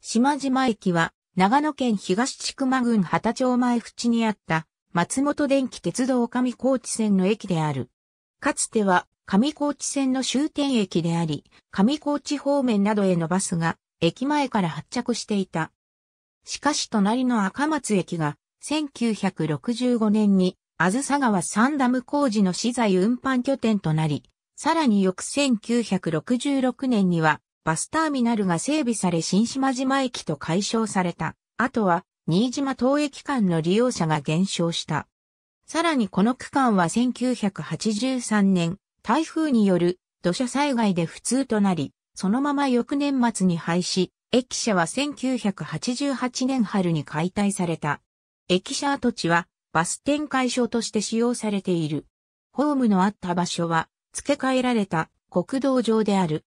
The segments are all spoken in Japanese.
島島駅は、長野県東千間郡畑町前淵にあった、松本電気鉄道上高地線の駅である。かつては、上高地線の終点駅であり、上高地方面などへのバスが、駅前から発着していた。しかし隣の赤松駅が、1965年に、あずさ川三ダム工事の資材運搬拠点となり、さらに翌1966年には、バスターミナルが整備され新島島駅と解消された。あとは、新島東駅間の利用者が減少した。さらにこの区間は1983年、台風による土砂災害で不通となり、そのまま翌年末に廃止、駅舎は1988年春に解体された。駅舎跡地はバス展開所として使用されている。ホームのあった場所は付け替えられた国道上である。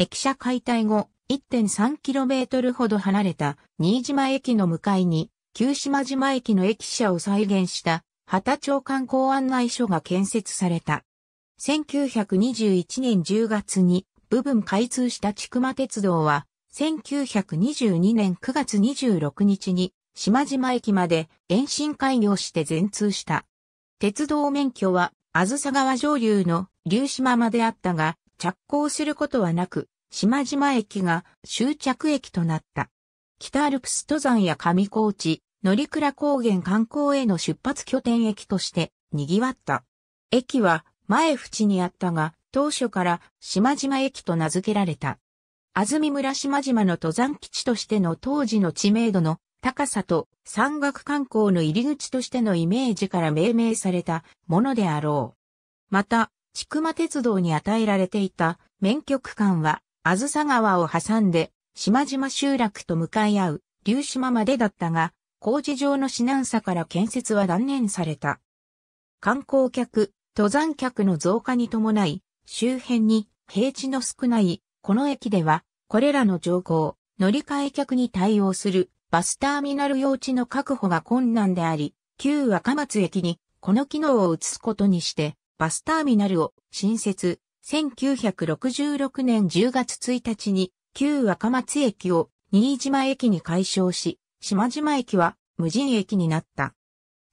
駅舎解体後、1.3km ほど離れた新島駅の向かいに、旧島島駅の駅舎を再現した、畑町観光案内所が建設された。1921年10月に部分開通した千曲鉄道は、1922年9月26日に、島島駅まで延伸開業して全通した。鉄道免許は、あずさ川上流の竜島まであったが、着工することはなく、島々駅が終着駅となった。北アルプス登山や上高地、乗倉高原観光への出発拠点駅として賑わった。駅は前淵にあったが、当初から島々駅と名付けられた。安住村島々の登山基地としての当時の知名度の高さと山岳観光の入り口としてのイメージから命名されたものであろう。また、千曲鉄道に与えられていた免許区間は、あずさ川を挟んで、島々集落と向かい合う、竜島までだったが、工事上の指南差から建設は断念された。観光客、登山客の増加に伴い、周辺に平地の少ないこの駅では、これらの情報、乗り換え客に対応するバスターミナル用地の確保が困難であり、旧若松駅にこの機能を移すことにして、バスターミナルを新設、1966年10月1日に旧若松駅を新島駅に改称し、島島駅は無人駅になった。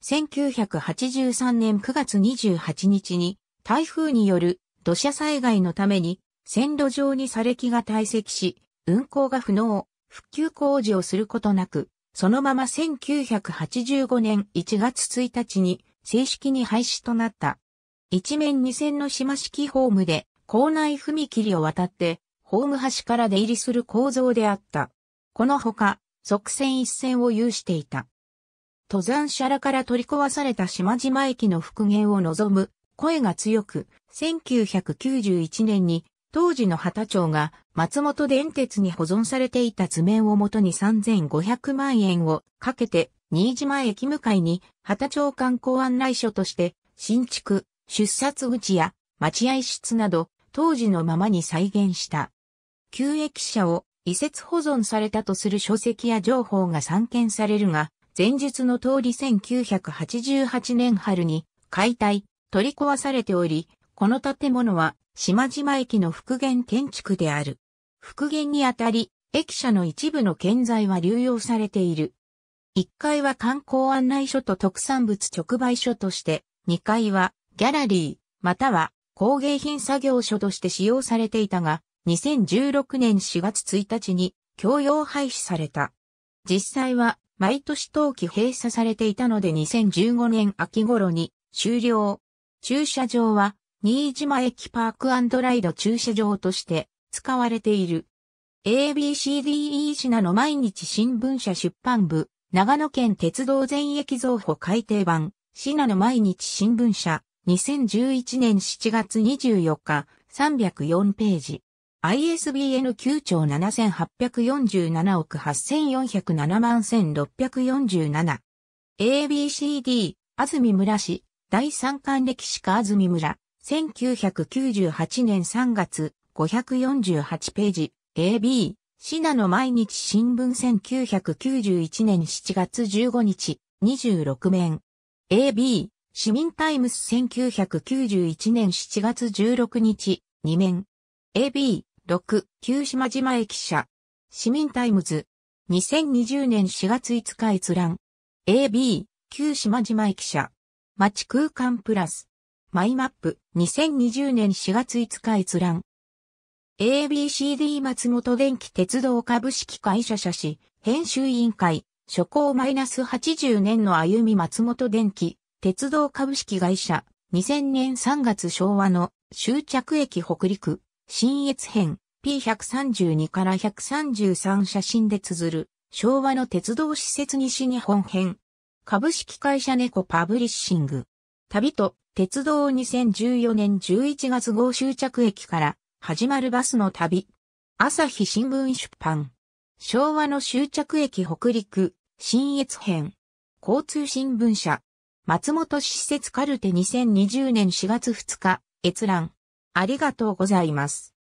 1983年9月28日に台風による土砂災害のために線路上に砂礫が堆積し、運行が不能、復旧工事をすることなく、そのまま1985年1月1日に正式に廃止となった。一面二線の島式ホームで、校内踏切を渡って、ホーム端から出入りする構造であった。このほか、側線一線を有していた。登山者らから取り壊された島島駅の復元を望む声が強く、1991年に当時の旗町が松本電鉄に保存されていた図面をもとに3500万円をかけて新島駅向かいに旗町観光案内所として新築出札口や待合室など当時のままに再現した。旧駅舎を移設保存されたとする書籍や情報が散見されるが、前述の通り1988年春に解体、取り壊されており、この建物は島島駅の復元建築である。復元にあたり、駅舎の一部の建材は流用されている。1階は観光案内所と特産物直売所として、2階はギャラリー、または工芸品作業所として使用されていたが、2016年4月1日に共用廃止された。実際は毎年冬季閉鎖されていたので2015年秋頃に終了。駐車場は新島駅パークライド駐車場として使われている。ABCDE 品の毎日新聞社出版部、長野県鉄道全駅増補改訂版、品の毎日新聞社、2011年7月24日、304ページ。ISBN 9兆7847億8407万1647。ABCD、安住村市、第三巻歴史家安住村、1998年3月、548ページ。AB、シナの毎日新聞1991年7月15日、26面。AB、市民タイムス1991年7月16日、2面。AB、6、旧島島駅舎。市民タイムズ。2020年4月5日閲覧。AB、旧島島駅舎。町空間プラス。マイマップ、2020年4月5日閲覧。ABCD 松本電気鉄道株式会社社史、編集委員会、初行マイナス80年の歩み松本電気、鉄道株式会社、2000年3月昭和の終着駅北陸、新越編 P132 から133写真で綴る昭和の鉄道施設西日本編。株式会社猫パブリッシング。旅と鉄道2014年11月号終着駅から始まるバスの旅。朝日新聞出版。昭和の終着駅北陸、新越編。交通新聞社。松本施設カルテ2020年4月2日、閲覧。ありがとうございます。